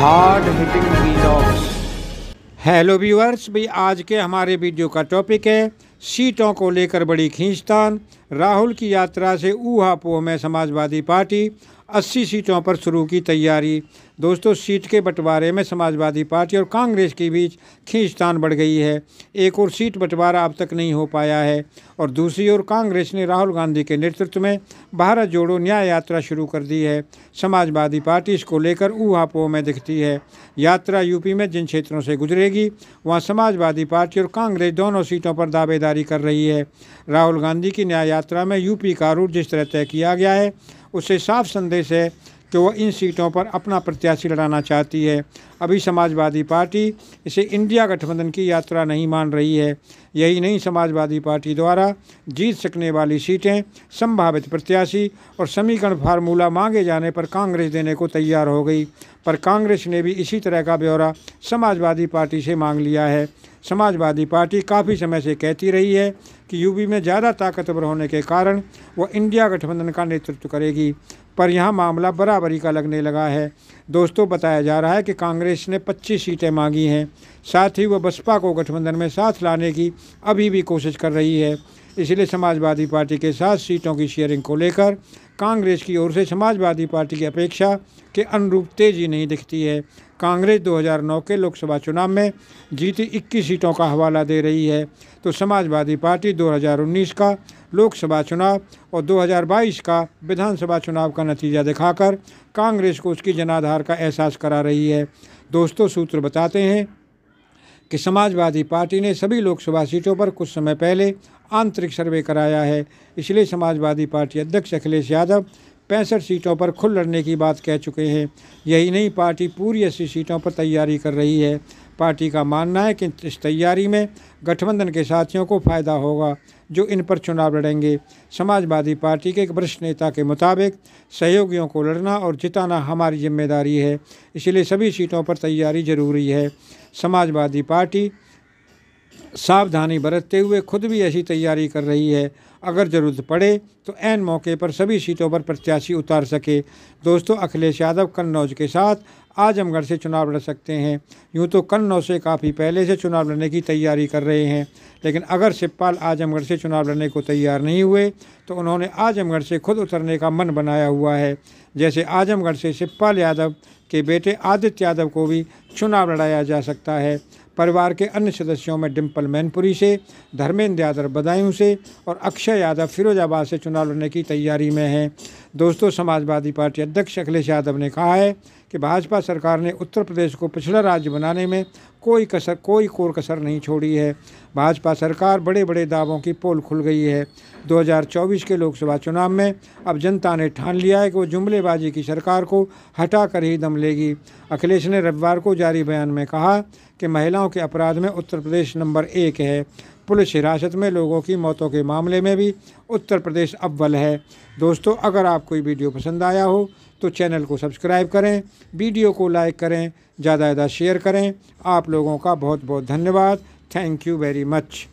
hard hitting hello viewers भाई आज के हमारे वीडियो का टॉपिक है सीटों को लेकर बड़ी खींचतान राहुल की यात्रा से ऊहा पोह में समाजवादी पार्टी 80 सीटों पर शुरू की तैयारी दोस्तों सीट के बंटवारे में समाजवादी पार्टी और कांग्रेस के बीच खींचतान बढ़ गई है एक और सीट बंटवारा अब तक नहीं हो पाया है और दूसरी ओर कांग्रेस ने राहुल गांधी के नेतृत्व में भारत जोड़ो न्याय यात्रा शुरू कर दी है समाजवादी पार्टी इसको लेकर ऊहापोह में दिखती है यात्रा यूपी में जिन क्षेत्रों से गुजरेगी वहाँ समाजवादी पार्टी और कांग्रेस दोनों सीटों पर दावेदारी कर रही है राहुल गांधी की न्याय यात्रा में यूपी का रूट जिस तरह तय किया गया है उससे साफ संदेश है कि तो वो इन सीटों पर अपना प्रत्याशी लड़ाना चाहती है अभी समाजवादी पार्टी इसे इंडिया गठबंधन की यात्रा नहीं मान रही है यही नहीं समाजवादी पार्टी द्वारा जीत सकने वाली सीटें संभावित प्रत्याशी और समीकरण फार्मूला मांगे जाने पर कांग्रेस देने को तैयार हो गई पर कांग्रेस ने भी इसी तरह का ब्यौरा समाजवादी पार्टी से मांग लिया है समाजवादी पार्टी काफ़ी समय से कहती रही है कि यूपी में ज़्यादा ताकतवर होने के कारण वह इंडिया गठबंधन का नेतृत्व करेगी पर यहाँ मामला बराबरी का लगने लगा है दोस्तों बताया जा रहा है कि कांग्रेस ने 25 सीटें मांगी हैं साथ ही वह बसपा को गठबंधन में साथ लाने की अभी भी कोशिश कर रही है इसलिए समाजवादी पार्टी के साथ सीटों की शेयरिंग को लेकर कांग्रेस की ओर से समाजवादी पार्टी की अपेक्षा के अनुरूप तेजी नहीं दिखती है कांग्रेस 2009 के लोकसभा चुनाव में जीती 21 सीटों का हवाला दे रही है तो समाजवादी पार्टी 2019 का लोकसभा चुनाव और 2022 का विधानसभा चुनाव का नतीजा दिखाकर कांग्रेस को उसकी जनाधार का एहसास करा रही है दोस्तों सूत्र बताते हैं कि समाजवादी पार्टी ने सभी लोकसभा सीटों पर कुछ समय पहले आंतरिक सर्वे कराया है इसलिए समाजवादी पार्टी अध्यक्ष अखिलेश यादव पैंसठ सीटों पर खुल लड़ने की बात कह चुके हैं यही नहीं पार्टी पूरी अस्सी सीटों पर तैयारी कर रही है पार्टी का मानना है कि इस तैयारी में गठबंधन के साथियों को फायदा होगा जो इन पर चुनाव लड़ेंगे समाजवादी पार्टी के एक वरिष्ठ नेता के मुताबिक सहयोगियों को लड़ना और जिताना हमारी जिम्मेदारी है इसलिए सभी सीटों पर तैयारी जरूरी है समाजवादी पार्टी सावधानी बरतते हुए खुद भी ऐसी तैयारी कर रही है अगर ज़रूरत पड़े तो एन मौके पर सभी सीटों पर प्रत्याशी उतार सके दोस्तों अखिलेश यादव कन्नौज के साथ आजमगढ़ से चुनाव लड़ सकते हैं यूँ तो कन्नौ से काफ़ी पहले से चुनाव लड़ने की तैयारी कर रहे हैं लेकिन अगर शिवपाल आजमगढ़ से चुनाव लड़ने को तैयार नहीं हुए तो उन्होंने आजमगढ़ से खुद उतरने का मन बनाया हुआ है जैसे आजमगढ़ से शिवपाल यादव के बेटे आदित्य यादव को भी चुनाव लड़ाया जा सकता है परिवार के अन्य सदस्यों में डिम्पल मैनपुरी से धर्मेंद्र यादव बदायूं से और अक्षय यादव फिरोजाबाद से चुनाव लड़ने की तैयारी में हैं दोस्तों समाजवादी पार्टी अध्यक्ष अखिलेश यादव ने कहा है कि भाजपा सरकार ने उत्तर प्रदेश को पिछड़ा राज्य बनाने में कोई कसर कोई कोर कसर नहीं छोड़ी है भाजपा सरकार बड़े बड़े दावों की पोल खुल गई है 2024 के लोकसभा चुनाव में अब जनता ने ठान लिया है कि वो जुमलेबाजी की सरकार को हटा कर ही दम लेगी अखिलेश ने रविवार को जारी बयान में कहा कि महिलाओं के अपराध में उत्तर प्रदेश नंबर एक है पुलिस हिरासत में लोगों की मौतों के मामले में भी उत्तर प्रदेश अव्वल है दोस्तों अगर आपको ये वीडियो पसंद आया हो तो चैनल को सब्सक्राइब करें वीडियो को लाइक करें ज़्यादा ज़्यादा शेयर करें आप लोगों का बहुत बहुत धन्यवाद थैंक यू वेरी मच